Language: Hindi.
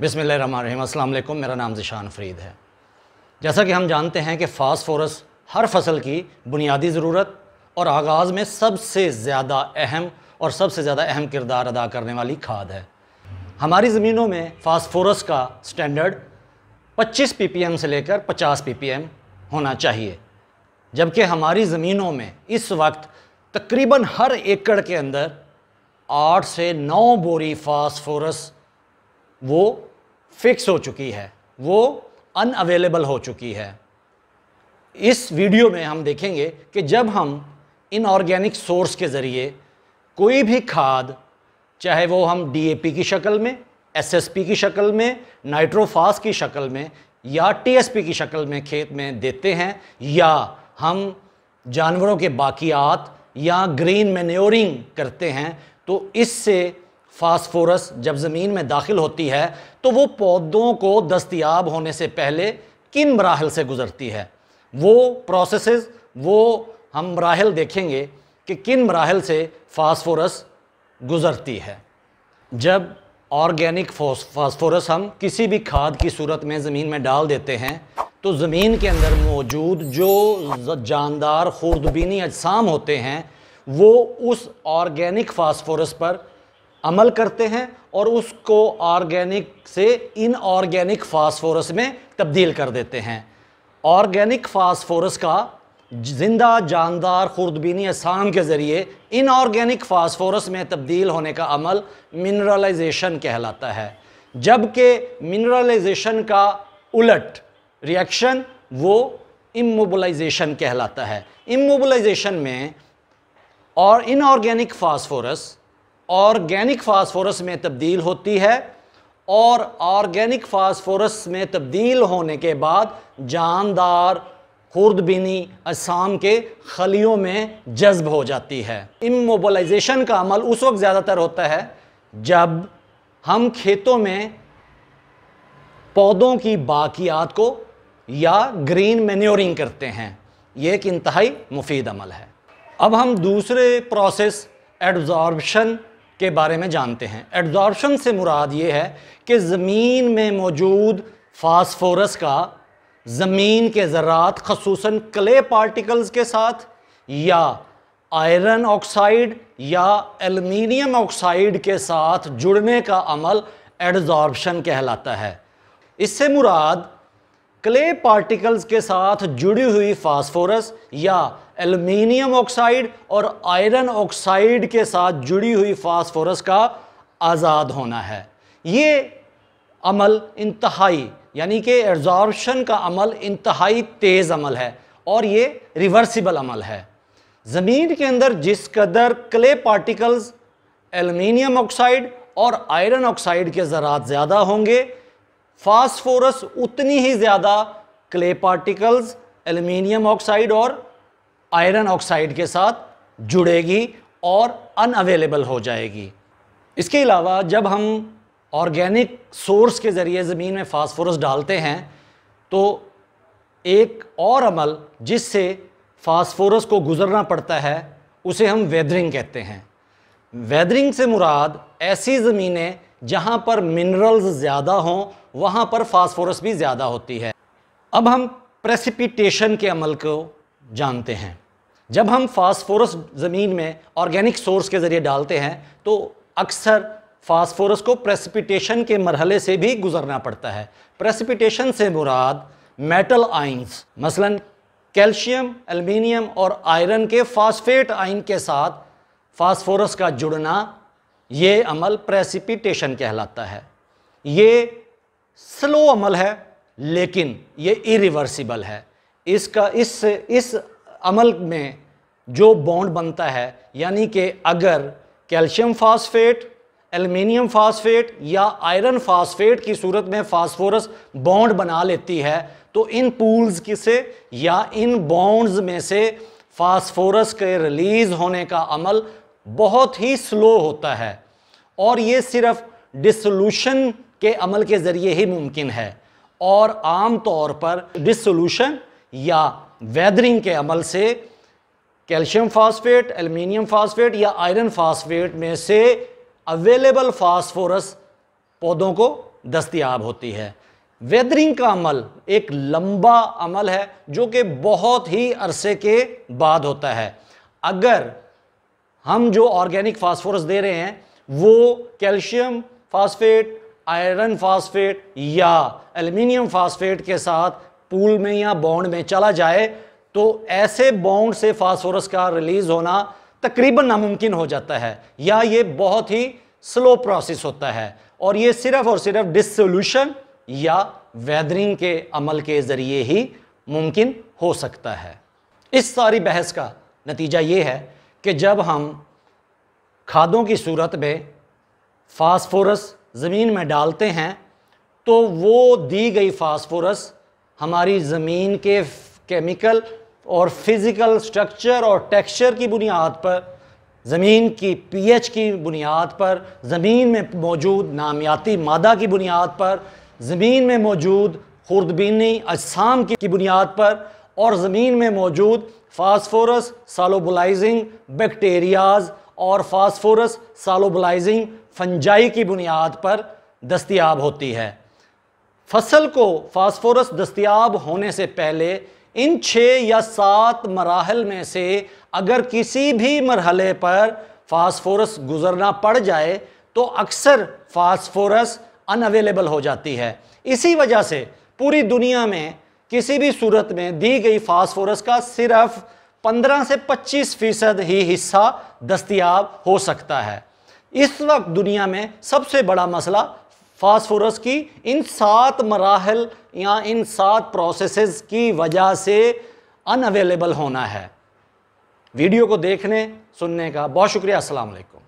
बिसमीम अल्लाम मेरा नाम ज़िशान फरीद है जैसा कि हम जानते हैं कि फास्फोरस हर फसल की बुनियादी ज़रूरत और आगाज़ में सबसे ज़्यादा अहम और सबसे ज़्यादा अहम किरदार अदा करने वाली खाद है हमारी ज़मीनों में फास्फोरस का स्टैंडर्ड 25 एम से लेकर 50 एम होना चाहिए जबकि हमारी ज़मीनों में इस वक्त तकरीबन हर एकड़ के अंदर आठ से नौ बोरी फास्फोरस वो फिक्स हो चुकी है वो अनअवेलेबल हो चुकी है इस वीडियो में हम देखेंगे कि जब हम इनऑर्गेनिक सोर्स के ज़रिए कोई भी खाद चाहे वो हम डीएपी की शक्ल में एसएसपी की शक्ल में नाइट्रोफास की शक्ल में या टीएसपी की शक्ल में खेत में देते हैं या हम जानवरों के बाकियात या ग्रीन मेन्योरिंग करते हैं तो इससे फास्फोरस जब ज़मीन में दाखिल होती है तो वो पौधों को दस्तियाब होने से पहले किन मराहल से गुज़रती है वो प्रोसेस वो हम मराहल देखेंगे कि किन मराहल से फास्फोरस गुज़रती है जब ऑर्गेनिक फास्फोरस हम किसी भी खाद की सूरत में ज़मीन में डाल देते हैं तो ज़मीन के अंदर मौजूद जो जानदार खुरदबीनी अजसाम होते हैं वो उस ऑर्गेनिक फास्फोरस पर अमल करते हैं और उसको ऑर्गेनिक से इनऑर्गेनिक फास्फोरस में तब्दील कर देते हैं ऑर्गेनिक फास्फोरस का जिंदा जानदार खुर्दबीनी असाम के ज़रिए इनऑर्गेनिक फास्फोरस में तब्दील होने का अमल मिनरलाइजेशन कहलाता है जबकि मिनरलाइजेशन का उलट रिएक्शन वो इमोबलाइजेशन कहलाता है इमोबलाइजेशन में और इनऑर्गेनिक फास्फोरस ऑर्गेनिक फास्फोरस में तब्दील होती है और ऑर्गेनिक फास्फोरस में तब्दील होने के बाद जानदार खुर्दबीनी असाम के खलियों में जज्ब हो जाती है इमोबलाइजेशन का अमल उस वक्त ज़्यादातर होता है जब हम खेतों में पौधों की बाकियात को या ग्रीन मेन्योरिंग करते हैं ये एक इंतहाई मुफीद अमल है अब हम दूसरे प्रोसेस एडजॉर्बशन के बारे में जानते हैं एड्जॉर्बशन से मुराद ये है कि ज़मीन में मौजूद फास्फोरस का ज़मीन के ज़रात खसूस क्ले पार्टिकल्स के साथ या आयरन ऑक्साइड या एलमिनियम ऑक्साइड के साथ जुड़ने का अमल एड्जॉर्बशन कहलाता है इससे मुराद क्ले पार्टिकल्स के साथ जुड़ी हुई फास्फोरस या एल्यूमिनियम ऑक्साइड और आयरन ऑक्साइड के साथ जुड़ी हुई फास्फोरस का आज़ाद होना है ये अमल इंतहाई यानी कि एब्जॉर्बशन का अमल इंतहाई तेज़ अमल है और ये रिवर्सिबल अमल है ज़मीन के अंदर जिस कदर क्ले पार्टिकल्स एल्युमिनियम ऑक्साइड और आयरन ऑक्साइड के ज़रात ज़्यादा होंगे फास्फोरस उतनी ही ज़्यादा क्ले पार्टिकल्स एल्यूमिनियम ऑक्साइड और आयरन ऑक्साइड के साथ जुड़ेगी और अनअवेलेबल हो जाएगी इसके अलावा जब हम ऑर्गेनिक सोर्स के ज़रिए ज़मीन में फास्फोरस डालते हैं तो एक और अमल जिससे फास्फोरस को गुज़रना पड़ता है उसे हम वेदरिंग कहते हैं वेदरिंग से मुराद ऐसी ज़मीनें जहाँ पर मिनरल्स ज़्यादा हों वहाँ पर फास्फोरस भी ज़्यादा होती है अब हम प्रेसिपिटेशन के अमल को जानते हैं जब हम फास्फोरस ज़मीन में ऑर्गेनिक सोर्स के ज़रिए डालते हैं तो अक्सर फास्फोरस को प्रेसिपिटेशन के मरहले से भी गुजरना पड़ता है प्रेसिपिटेशन से मुराद मेटल आइंस मसलन कैल्शियम एलमिनियम और आयरन के फास्फेट आइन के साथ फास्फोरस का जुड़ना ये अमल प्रेसिपिटेशन कहलाता है ये स्लो अमल है लेकिन ये इरिवर्सिबल है इसका इस इस अमल में जो बॉन्ड बनता है यानी कि अगर कैल्शियम फास्फेट एल्युमिनियम फास्फेट या आयरन फास्फेट की सूरत में फास्फोरस बॉन्ड बना लेती है तो इन पूल्स की से या इन बॉन्ड्स में से फास्फोरस के रिलीज़ होने का अमल बहुत ही स्लो होता है और ये सिर्फ डिसोल्यूशन के अमल के ज़रिए ही मुमकिन है और आम तौर पर डिसोल्यूशन या वेदरिंग के अमल से कैल्शियम फास्फेट एल्युमिनियम फास्फेट या आयरन फास्फेट में से अवेलेबल फास्फोरस पौधों को दस्तियाब होती है वेदरिंग का अमल एक लंबा अमल है जो कि बहुत ही अरसे के बाद होता है अगर हम जो ऑर्गेनिक फास्फोरस दे रहे हैं वो कैल्शियम फास्फेट आयरन फास्फेट या एल्युमिनियम फास्फेट के साथ पूल में या बॉन्ड में चला जाए तो ऐसे बॉन्ड से फास्फोरस का रिलीज होना तकरीबन नामुमकिन हो जाता है या ये बहुत ही स्लो प्रोसेस होता है और ये सिर्फ और सिर्फ डिसोल्यूशन या वेदरिंग के अमल के ज़रिए ही मुमकिन हो सकता है इस सारी बहस का नतीजा ये है कि जब हम खादों की सूरत में फास्फोरस ज़मीन में डालते हैं तो वो दी गई फास्फोरस हमारी ज़मीन के केमिकल और फिज़िकल स्ट्रक्चर और टेक्सचर की बुनियाद पर ज़मीन की पीएच की बुनियाद पर ज़मीन में मौजूद नामियाती मादा की बुनियाद पर ज़मीन में मौजूद खुर्दबीनी अजसाम की बुनियाद पर और ज़मीन में मौजूद फास्फोरस सालोबलाइजिंग बैक्टीरियाज और फास्फोरस सालोबलाइजिंग फंजाई की बुनियाद पर दस्तियाब होती है फसल को फास्फोरस दस्तियाब होने से पहले इन छः या सात मराहल में से अगर किसी भी मरहले पर फास्फोरस गुजरना पड़ जाए तो अक्सर फास्फोरस अनअवेलेबल हो जाती है इसी वजह से पूरी दुनिया में किसी भी सूरत में दी गई फास्फोरस का सिर्फ 15 से 25 फीसद ही हिस्सा दस्तियाब हो सकता है इस वक्त दुनिया में सबसे बड़ा मसला फास्फोरस की इन सात मराहल या इन सात प्रोसेसेस की वजह से अनअवेलेबल होना है वीडियो को देखने सुनने का बहुत शुक्रिया असलकम